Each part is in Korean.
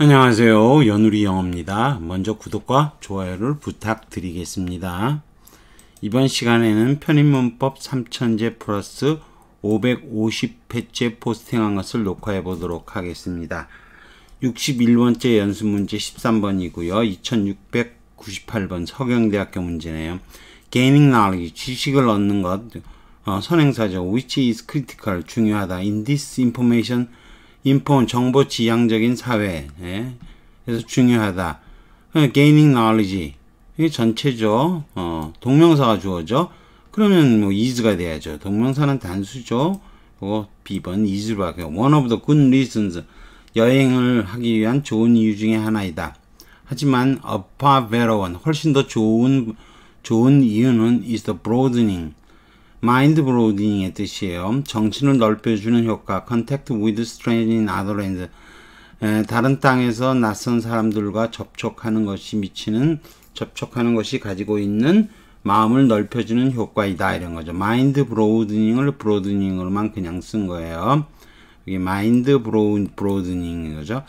안녕하세요. 연우리 영어입니다. 먼저 구독과 좋아요를 부탁드리겠습니다. 이번 시간에는 편입문법 3000제 플러스 550회째 포스팅한 것을 녹화해 보도록 하겠습니다. 61번째 연습문제 13번이고요. 2698번 서경대학교 문제네요. Gaining knowledge, 지식을 얻는 것, 어, 선행사죠. Which is critical, 중요하다. In this information, 인폰 정보 지향적인 사회 에서 예. 중요하다. 게이 i n i 리지 이게 전체죠. 어, 동명사가 주어져 그러면 뭐 is가 돼야죠. 동명사는 단수죠. 그거 B번 이즈로 할게요. One of the good reasons 여행을 하기 위한 좋은 이유 중에 하나이다. 하지만 a far b e r one 훨씬 더 좋은 좋은 이유는 is the broadening 마인드 브로딩의 뜻이에요. 정신을 넓혀주는 효과, 컨택트 위드 스트레인 인 아더랜드 다른 땅에서 낯선 사람들과 접촉하는 것이 미치는 접촉하는 것이 가지고 있는 마음을 넓혀주는 효과이다 이런 거죠. 마인드 브로드닝을 브로드닝으로만 그냥 쓴 거예요. 이게 마인드 브로 드닝인죠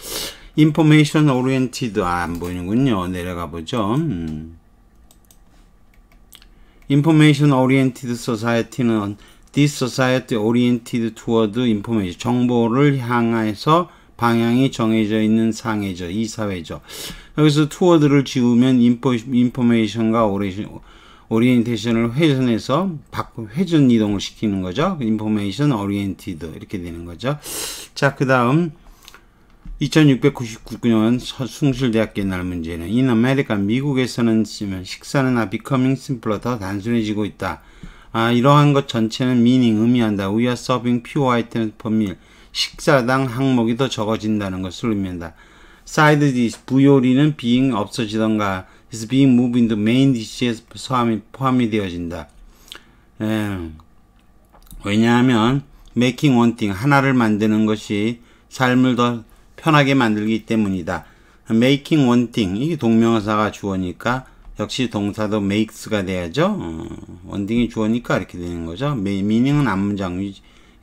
인포메이션 오리엔티드 안 보이는군요. 내려가 보죠. 음. Information Oriented Society는 This Society Oriented Toward Information 정보를 향해서 방향이 정해져 있는 상해죠. 이 사회죠. 여기서 투어드를 지우면 인포, 인포메이션과 오리엔테이션을 회전해서 회전 이동을 시키는 거죠. 인포메이션 오리엔티드 이렇게 되는 거죠. 자, 그 다음 2699년 숭실대학교에 날 문제는 In America, 미국에서는 식사는 are becoming simpler, 더 단순해지고 있다. 아, 이러한 것 전체는 meaning, 의미한다. We are serving fewer items per meal. 식사당 항목이 더 적어진다는 것을 의미한다. Side dish, 부요리는 being 없어지던가 is being moved into main dish에 포함이, 포함이 되어진다. 에, 왜냐하면 making one thing, 하나를 만드는 것이 삶을 더 편하게 만들기 때문이다. making o n t i n g 이게 동명사가 주어니까 역시 동사도 makes가 돼야죠. 원딩이 어, 주어니까 이렇게 되는 거죠. m e a 은 앞문장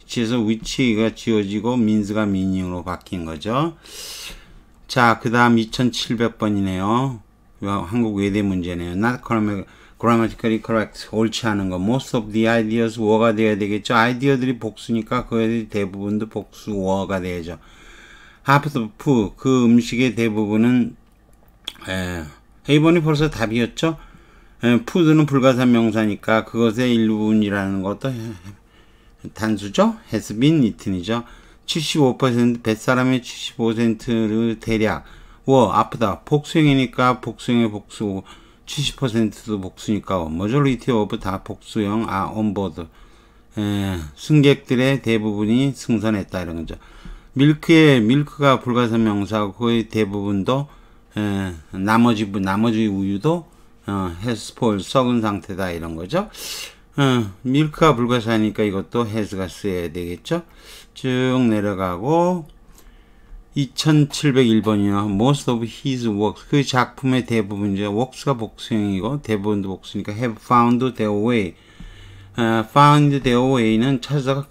위치에서 위치가 지어지고 means가 미닝으로 바뀐 거죠. 자, 그 다음 2700번이네요. 한국 외대 문제네요. Not grammatically correct. 옳지 않은 거. Most of the ideas were가 돼야 되겠죠. 아이디어들이 복수니까 그들이 대부분도 복수 were가 돼야죠. 하프프 스그 음식의 대부분은 에, 이번이 벌써 답이었죠. 에, 푸드는 불가사 명사니까 그것의 일부분이라는 것도 단수죠. 헤스빈 이튼이죠75% 뱃사람의 75%를 대략 워 아프다 복수형이니까 복수형의 복수 70%도 복수니까 머저리티 오브 다 복수형 아 온보드 에, 승객들의 대부분이 승선했다 이런 거죠. 밀크의 밀크가 불가사 명사 거의 대부분도 에, 예, 나머지 나머지 우유도 어, 해스폴 썩은 상태다 이런 거죠. 어, 밀크가 불가사니까 이것도 해스가 쓰여야 되겠죠. 쭉 내려가고 2701번이요. Most of his works. 그 작품의 대부분, 이제 works가 복수형이고, 대부분도 복수니까 have found their way. find their way는 찾아가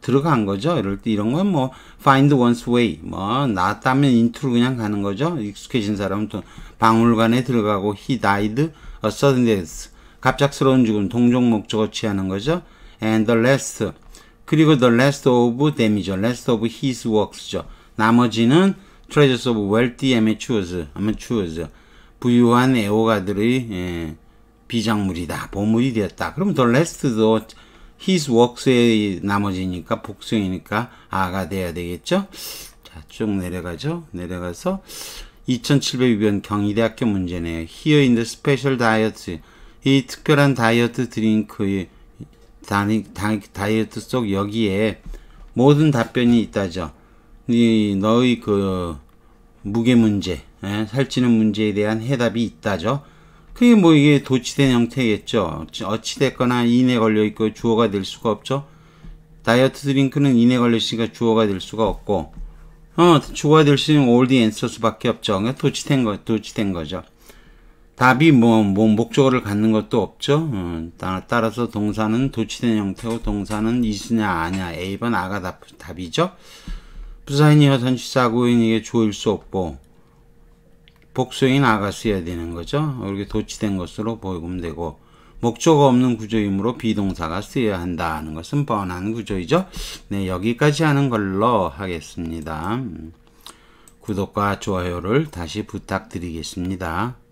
들어간 거죠. 이럴 때 이런 건 뭐 find one's way 뭐 나왔다면 into로 그냥 가는 거죠. 익숙해진 사람은 또 박물관에 들어가고 he died a sudden death 갑작스러운 죽음 동종 목적어 취하는 거죠. and the last 그리고 the last of them이죠. last of his works죠. 나머지는 treasures of wealthy amateurs, amateurs 부유한 애호가들의 예, 비작물이다, 보물이 되었다. 그럼 더 레스트도 his works의 나머지니까 복수이니까 아가 돼야 되겠죠? 자, 쭉 내려가죠. 내려가서 2702번 경희대학교 문제네요. Here in the special diet. 이 특별한 다이어트 드링크의 다니, 다, 다이어트 속 여기에 모든 답변이 있다죠. 이 너의 그 무게 문제, 에, 예, 살찌는 문제에 대한 해답이 있다죠. 그게 뭐 이게 도치된 형태겠죠. 어찌됐거나 인에 걸려있고 주어가 될 수가 없죠. 다이어트 드링크는 인에 걸려있으니까 주어가 될 수가 없고, 어, 주어가 될 수 있는 올드 앤서스 밖에 없죠. 그러니까 도치된 거, 도치된 거죠. 답이 뭐, 뭐 목적어를 갖는 것도 없죠. 어, 따라서 동사는 도치된 형태고 동사는 있으냐 아냐 A번 아가 답, 답이죠. 부산이어전시사고인 이게 주어일 수 없고 복수인 아가스여야 되는 거죠. 이렇게 도치된 것으로 보면 되고 목조 없는 구조이므로 비동사가 쓰여야 한다는 것은 뻔한 구조이죠. 네, 여기까지 하는 걸로 하겠습니다. 음, 구독과 좋아요를 다시 부탁드리겠습니다.